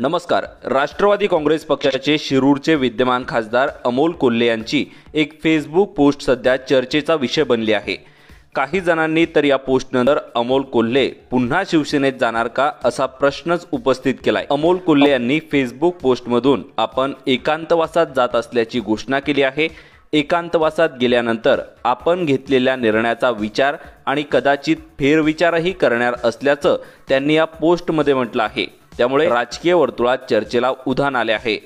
नमस्कार राष्ट्रवादी काँग्रेस पक्षाचे शिरूरचे विद्यमान खासदार अमोल कोल्हे यांची एक फेसबुक पोस्ट सध्या चर्चेचा विषय बनली आहे काही जणांनी तर या पोस्टनंतर अमोल कोल्हे पुन्हा शिवसेनेत जाणार का असा प्रश्नच उपस्थित केलाय अमोल कोल्हे यांनी फेसबुक पोस्टमधून आपण एकांतवासात जात असल्याची घोषणा केली आहे एकांतवासात गेल्यानंतर आपण घेतलेल्या निर्णयाचा विचार आणि कदाचित फेरविचारही करणार असल्याचं त्यांनी या पोस्टमध्ये म्हटलं आहे त्यामुळे राजकीय वर्तुळात चर्चेला उधाण आले आहे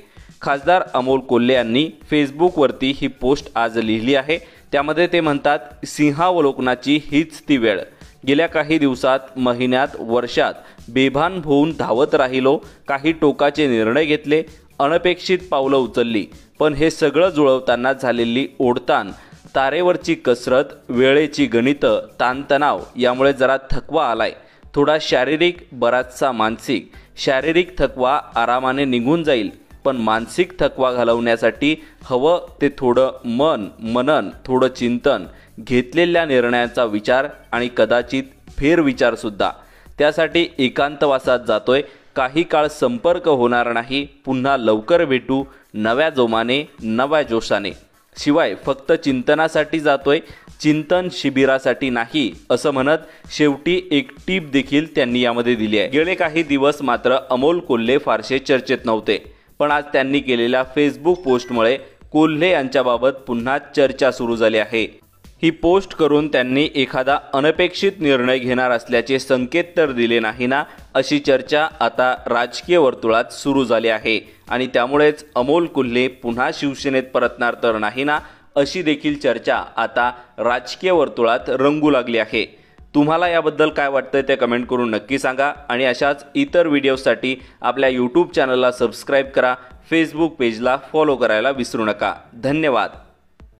खासदार अमोल कोल्हे यांनी फेसबुकवरती ही पोस्ट आज लिहिली आहे त्यामध्ये ते म्हणतात सिंहावलोकनाची हीच ती वेळ गेल्या काही दिवसात महिन्यात वर्षात बेभान होऊन धावत राहिलो काही टोकाचे निर्णय घेतले अनपेक्षित पावलं उचलली पण हे सगळं जुळवताना झालेली ओढताण तारेवरची कसरत वेळेची गणितं ताणतणाव यामुळे जरा थकवा आलाय थोडा शारीरिक बराचसा मानसिक शारीरिक थकवा आरामाने निघून जाईल पण मानसिक थकवा घालवण्यासाठी हवं ते थोडं मन मनन थोडं चिंतन घेतलेल्या निर्णयाचा विचार आणि कदाचित फेरविचारसुद्धा त्यासाठी एकांतवासात जातोय काही काळ संपर्क होणार नाही पुन्हा लवकर भेटू नव्या जोमाने नव्या जोशाने शिवाय फक्त चिंतनासाठी जातोय चिंतन शिबिरासाठी नाही असं म्हणत शेवटी एक टीप देखील त्यांनी यामध्ये दिली आहे गेले काही दिवस मात्र अमोल कोल्हे फारसे चर्चेत नव्हते पण आज त्यांनी केलेल्या फेसबुक पोस्टमुळे कोल्हे यांच्याबाबत पुन्हा चर्चा सुरू झाली आहे ही पोस्ट करून त्यांनी एखादा अनपेक्षित निर्णय घेणार असल्याचे संकेत तर दिले नाही ना अशी चर्चा आता राजकीय वर्तुळात सुरू झाली आहे आणि त्यामुळेच अमोल कुल्हे पुन्हा शिवसेनेत परतणार तर नाही ना अशी देखील चर्चा आता राजकीय वर्तुळात रंगू लागली आहे तुम्हाला याबद्दल काय वाटतं ते कमेंट करून नक्की सांगा आणि अशाच इतर व्हिडिओसाठी आपल्या यूट्यूब चॅनलला सबस्क्राईब करा फेसबुक पेजला फॉलो करायला विसरू नका धन्यवाद